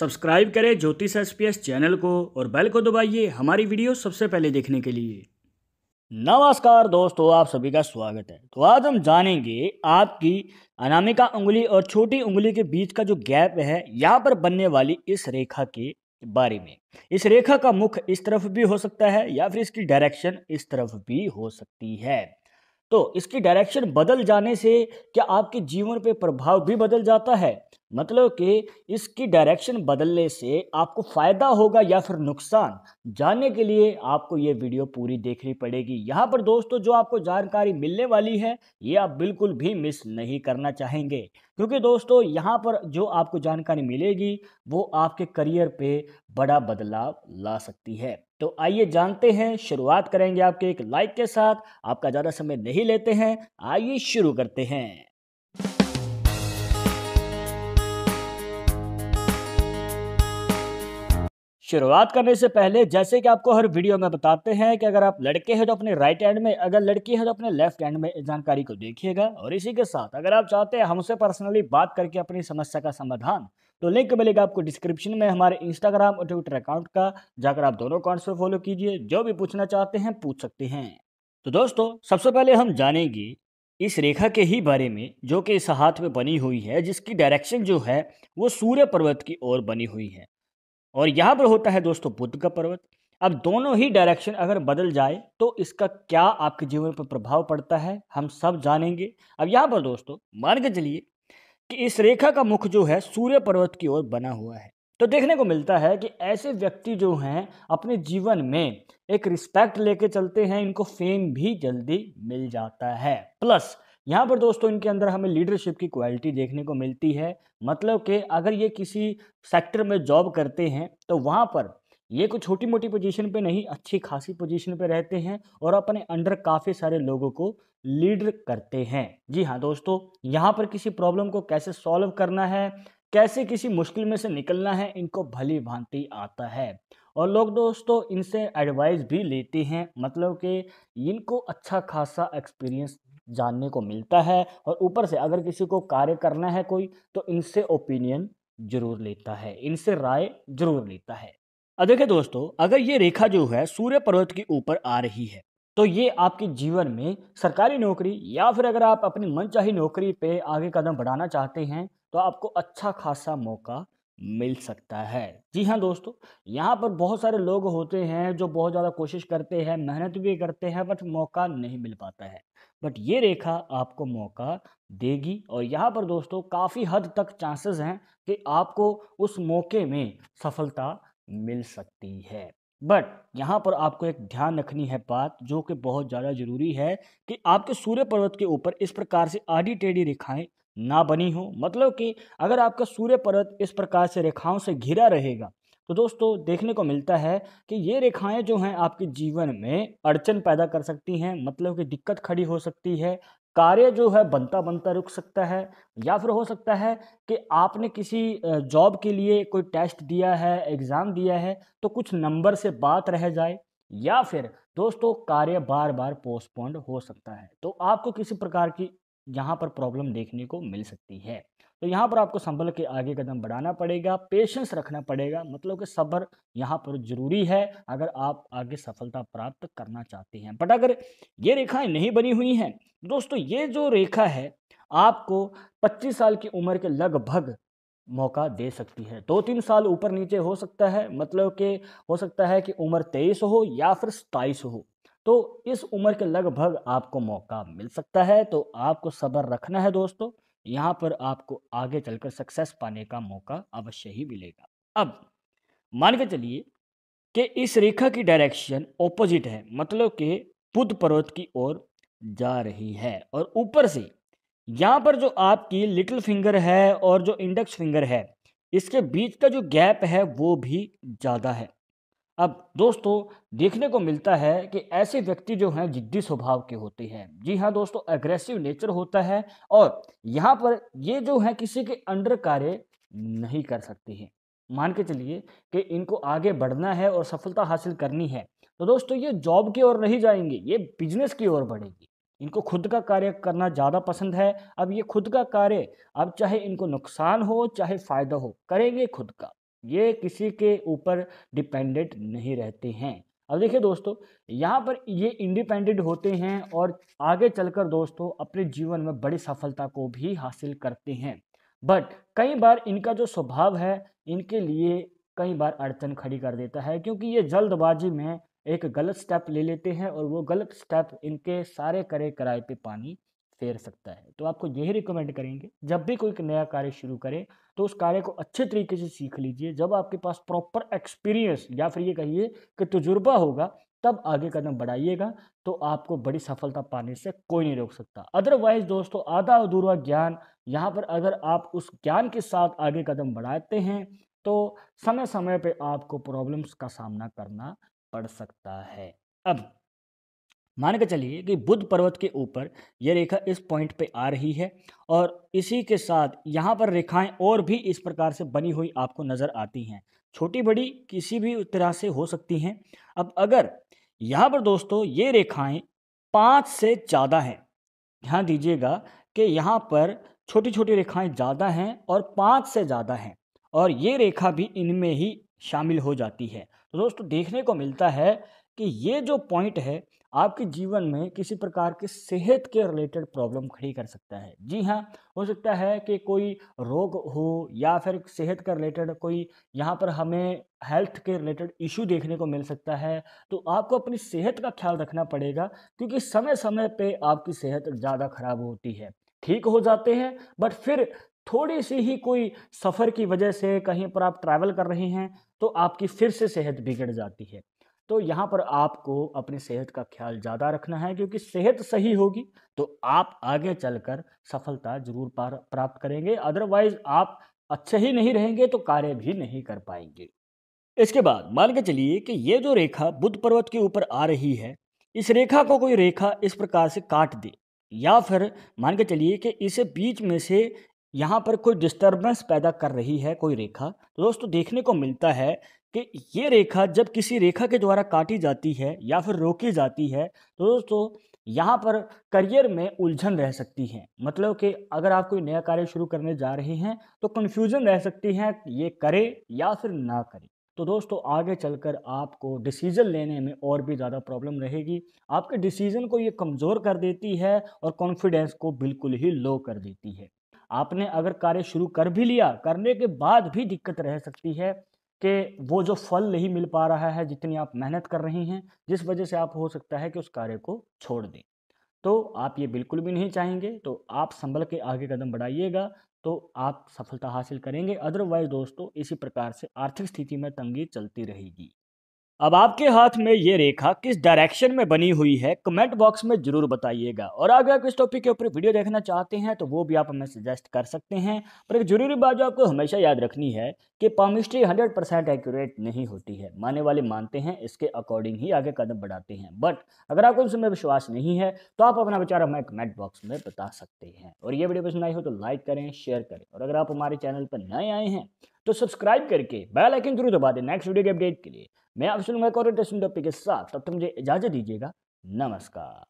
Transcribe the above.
subscribe करें ज्योतिष S channel को और बेल को दबाइए हमारी वीडियो सबसे पहले देखने के लिए नमस्कार दोस्तों आप सभी का स्वागत है तो आज हम जानेंगे आपकी अनामिका उंगली और छोटी उंगली के बीच का जो गैप है यहाँ पर बनने वाली इस रेखा के बारे में इस रेखा का मुख इस तरफ भी हो सकता है या फिर इसकी डायरेक्शन इस तरफ भी हो सकती है तो इसकी डायरेक्शन बदल जाने से क्या आपके जीवन पे प्रभाव भी बदल जाता है मतलब कि इसकी डायरेक्शन बदलने से आपको फ़ायदा होगा या फिर नुकसान जानने के लिए आपको ये वीडियो पूरी देखनी पड़ेगी यहाँ पर दोस्तों जो आपको जानकारी मिलने वाली है ये आप बिल्कुल भी मिस नहीं करना चाहेंगे क्योंकि दोस्तों यहाँ पर जो आपको जानकारी मिलेगी वो आपके करियर पे बड़ा बदलाव ला सकती है तो आइए जानते हैं शुरुआत करेंगे आपके एक लाइक के साथ आपका ज़्यादा समय नहीं लेते हैं आइए शुरू करते हैं शुरुआत करने से पहले जैसे कि आपको हर वीडियो में बताते हैं कि अगर आप लड़के हैं तो अपने राइट हैंड में अगर लड़की है तो अपने लेफ्ट हैंड में जानकारी को देखिएगा और इसी के साथ अगर आप चाहते हैं हमसे पर्सनली बात करके अपनी समस्या का समाधान तो लिंक मिलेगा आपको डिस्क्रिप्शन में हमारे इंस्टाग्राम और ट्विटर अकाउंट का जाकर आप दोनों अकाउंट्स पर फॉलो कीजिए जो भी पूछना चाहते हैं पूछ सकते हैं तो दोस्तों सबसे पहले हम जानेंगे इस रेखा के ही बारे में जो कि इस हाथ में बनी हुई है जिसकी डायरेक्शन जो है वो सूर्य पर्वत की ओर बनी हुई है और यहाँ पर होता है दोस्तों बुद्ध का पर्वत अब दोनों ही डायरेक्शन अगर बदल जाए तो इसका क्या आपके जीवन पर प्रभाव पड़ता है हम सब जानेंगे अब यहाँ पर दोस्तों मान के चलिए कि इस रेखा का मुख जो है सूर्य पर्वत की ओर बना हुआ है तो देखने को मिलता है कि ऐसे व्यक्ति जो हैं अपने जीवन में एक रिस्पेक्ट लेके चलते हैं इनको फेम भी जल्दी मिल जाता है प्लस यहाँ पर दोस्तों इनके अंदर हमें लीडरशिप की क्वालिटी देखने को मिलती है मतलब कि अगर ये किसी सेक्टर में जॉब करते हैं तो वहाँ पर ये कुछ छोटी मोटी पोजीशन पे नहीं अच्छी खासी पोजीशन पे रहते हैं और अपने अंडर काफ़ी सारे लोगों को लीड करते हैं जी हाँ दोस्तों यहाँ पर किसी प्रॉब्लम को कैसे सॉल्व करना है कैसे किसी मुश्किल में से निकलना है इनको भली भांति आता है और लोग दोस्तों इनसे एडवाइस भी लेते हैं मतलब कि इनको अच्छा खासा एक्सपीरियंस जानने को मिलता है और ऊपर से अगर किसी को कार्य करना है कोई तो इनसे ओपिनियन जरूर लेता है इनसे राय जरूर लेता है अब देखिए दोस्तों अगर ये रेखा जो है सूर्य पर्वत के ऊपर आ रही है तो ये आपके जीवन में सरकारी नौकरी या फिर अगर आप अपनी मनचाही नौकरी पे आगे कदम बढ़ाना चाहते हैं तो आपको अच्छा खासा मौका मिल सकता है जी हाँ दोस्तों यहाँ पर बहुत सारे लोग होते हैं जो बहुत ज़्यादा कोशिश करते हैं मेहनत भी करते हैं बट मौका नहीं मिल पाता है बट ये रेखा आपको मौका देगी और यहाँ पर दोस्तों काफ़ी हद तक चांसेस हैं कि आपको उस मौके में सफलता मिल सकती है बट यहाँ पर आपको एक ध्यान रखनी है बात जो कि बहुत ज़्यादा ज़रूरी है कि आपके सूर्य पर्वत के ऊपर इस प्रकार से आधी टेढ़ी रेखाएं ना बनी हो मतलब कि अगर आपका सूर्य पर्वत इस प्रकार से रेखाओं से घिरा रहेगा तो दोस्तों देखने को मिलता है कि ये रेखाएं जो हैं आपके जीवन में अड़चन पैदा कर सकती हैं मतलब कि दिक्कत खड़ी हो सकती है कार्य जो है बनता बनता रुक सकता है या फिर हो सकता है कि आपने किसी जॉब के लिए कोई टेस्ट दिया है एग्ज़ाम दिया है तो कुछ नंबर से बात रह जाए या फिर दोस्तों कार्य बार बार पोस्टपोन्ड हो सकता है तो आपको किसी प्रकार की यहाँ पर प्रॉब्लम देखने को मिल सकती है तो यहाँ पर आपको संभल के आगे कदम बढ़ाना पड़ेगा पेशेंस रखना पड़ेगा मतलब कि सब्र यहाँ पर जरूरी है अगर आप आगे सफलता प्राप्त करना चाहते हैं बट अगर ये रेखाएं नहीं बनी हुई हैं दोस्तों ये जो रेखा है आपको 25 साल की उम्र के लगभग मौका दे सकती है दो तीन साल ऊपर नीचे हो सकता है मतलब कि हो सकता है कि उम्र तेईस हो या फिर सताईस हो तो इस उम्र के लगभग आपको मौका मिल सकता है तो आपको सब्र रखना है दोस्तों यहाँ पर आपको आगे चलकर सक्सेस पाने का मौका अवश्य ही मिलेगा अब मान के चलिए कि इस रेखा की डायरेक्शन ऑपोजिट है मतलब कि बुद्ध पर्वत की ओर जा रही है और ऊपर से यहाँ पर जो आपकी लिटिल फिंगर है और जो इंडेक्स फिंगर है इसके बीच का जो गैप है वो भी ज़्यादा है अब दोस्तों देखने को मिलता है कि ऐसे व्यक्ति जो हैं जिद्दी स्वभाव के होते हैं जी हाँ दोस्तों एग्रेसिव नेचर होता है और यहाँ पर ये जो है किसी के अंडर कार्य नहीं कर सकते हैं मान के चलिए कि इनको आगे बढ़ना है और सफलता हासिल करनी है तो दोस्तों ये जॉब की ओर नहीं जाएंगे ये बिजनेस की ओर बढ़ेगी इनको खुद का कार्य करना ज़्यादा पसंद है अब ये खुद का कार्य अब चाहे इनको नुकसान हो चाहे फ़ायदा हो करेंगे खुद का ये किसी के ऊपर डिपेंडेंट नहीं रहते हैं अब देखिए दोस्तों यहाँ पर ये इंडिपेंडेंट होते हैं और आगे चलकर दोस्तों अपने जीवन में बड़ी सफलता को भी हासिल करते हैं बट कई बार इनका जो स्वभाव है इनके लिए कई बार अड़चन खड़ी कर देता है क्योंकि ये जल्दबाजी में एक गलत स्टेप ले लेते हैं और वो गलत स्टेप इनके सारे करे कराए पे पानी फेर सकता है तो आपको यही रिकमेंड करेंगे जब भी कोई नया कार्य शुरू करें तो उस कार्य को अच्छे तरीके से सीख लीजिए जब आपके पास प्रॉपर एक्सपीरियंस या फिर ये कहिए कि तजुर्बा होगा तब आगे कदम बढ़ाइएगा तो आपको बड़ी सफलता पाने से कोई नहीं रोक सकता अदरवाइज दोस्तों आधा अधूरा ज्ञान यहाँ पर अगर आप उस ज्ञान के साथ आगे कदम बढ़ाते हैं तो समय समय पे आपको प्रॉब्लम्स का सामना करना पड़ सकता है अब मान के चलिए कि बुद्ध पर्वत के ऊपर ये रेखा इस पॉइंट पे आ रही है और इसी के साथ यहाँ पर रेखाएं और भी इस प्रकार से बनी हुई आपको नज़र आती हैं छोटी बड़ी किसी भी तरह से हो सकती हैं अब अगर यहाँ पर दोस्तों ये रेखाएं पाँच से ज़्यादा हैं ध्यान दीजिएगा कि यहाँ पर छोटी छोटी रेखाएं ज़्यादा हैं और पाँच से ज़्यादा हैं और ये रेखा भी इनमें ही शामिल हो जाती है तो दोस्तों देखने को मिलता है कि ये जो पॉइंट है आपके जीवन में किसी प्रकार के सेहत के रिलेटेड प्रॉब्लम खड़ी कर सकता है जी हाँ हो सकता है कि कोई रोग हो या फिर सेहत का रिलेटेड कोई यहाँ पर हमें हेल्थ के रिलेटेड इशू देखने को मिल सकता है तो आपको अपनी सेहत का ख्याल रखना पड़ेगा क्योंकि समय समय पे आपकी सेहत ज़्यादा खराब होती है ठीक हो जाते हैं बट फिर थोड़ी सी ही कोई सफ़र की वजह से कहीं पर आप ट्रैवल कर रहे हैं तो आपकी फिर से सेहत बिगड़ जाती है तो यहाँ पर आपको अपनी सेहत का ख्याल ज़्यादा रखना है क्योंकि सेहत सही होगी तो आप आगे चलकर सफलता जरूर प्राप्त करेंगे अदरवाइज आप अच्छे ही नहीं रहेंगे तो कार्य भी नहीं कर पाएंगे इसके बाद मान के चलिए कि ये जो रेखा बुद्ध पर्वत के ऊपर आ रही है इस रेखा को कोई रेखा इस प्रकार से काट दे या फिर मान के चलिए कि इसे बीच में से यहाँ पर कोई डिस्टर्बेंस पैदा कर रही है कोई रेखा तो दोस्तों देखने को मिलता है कि ये रेखा जब किसी रेखा के द्वारा काटी जाती है या फिर रोकी जाती है तो दोस्तों यहाँ पर करियर में उलझन रह सकती है मतलब कि अगर आप कोई नया कार्य शुरू करने जा रहे हैं तो कन्फ्यूज़न रह सकती है ये करे या फिर ना करें तो दोस्तों आगे चलकर आपको डिसीजन लेने में और भी ज़्यादा प्रॉब्लम रहेगी आपके डिसीजन को ये कमज़ोर कर देती है और कॉन्फिडेंस को बिल्कुल ही लो कर देती है आपने अगर कार्य शुरू कर भी लिया करने के बाद भी दिक्कत रह सकती है कि वो जो फल नहीं मिल पा रहा है जितनी आप मेहनत कर रही हैं जिस वजह से आप हो सकता है कि उस कार्य को छोड़ दें तो आप ये बिल्कुल भी नहीं चाहेंगे तो आप संभल के आगे कदम बढ़ाइएगा तो आप सफलता हासिल करेंगे अदरवाइज दोस्तों इसी प्रकार से आर्थिक स्थिति में तंगी चलती रहेगी अब आपके हाथ में ये रेखा किस डायरेक्शन में बनी हुई है कमेंट बॉक्स में जरूर बताइएगा और अगर आप इस टॉपिक के ऊपर वीडियो देखना चाहते हैं तो वो भी आप हमें सजेस्ट कर सकते हैं पर एक जरूरी बात जो आपको हमेशा याद रखनी है कि पामिस्ट्री हंड्रेड परसेंट एक्यूरेट नहीं होती है माने वाले मानते हैं इसके अकॉर्डिंग ही आगे कदम बढ़ाते हैं बट अगर आपको इसमें विश्वास नहीं है तो आप अपना विचार हमें कमेंट बॉक्स में बता सकते हैं और ये वीडियो पसंद आई हो तो लाइक करें शेयर करें और अगर आप हमारे चैनल पर नए आए हैं तो सब्सक्राइब करके बेल आइकन जरूर दबा दें नेक्स्ट वीडियो के अपडेट के लिए मैं आपसे लूँगा कॉरेटेशन टॉपिक के साथ तब तक मुझे इजाज़त दीजिएगा नमस्कार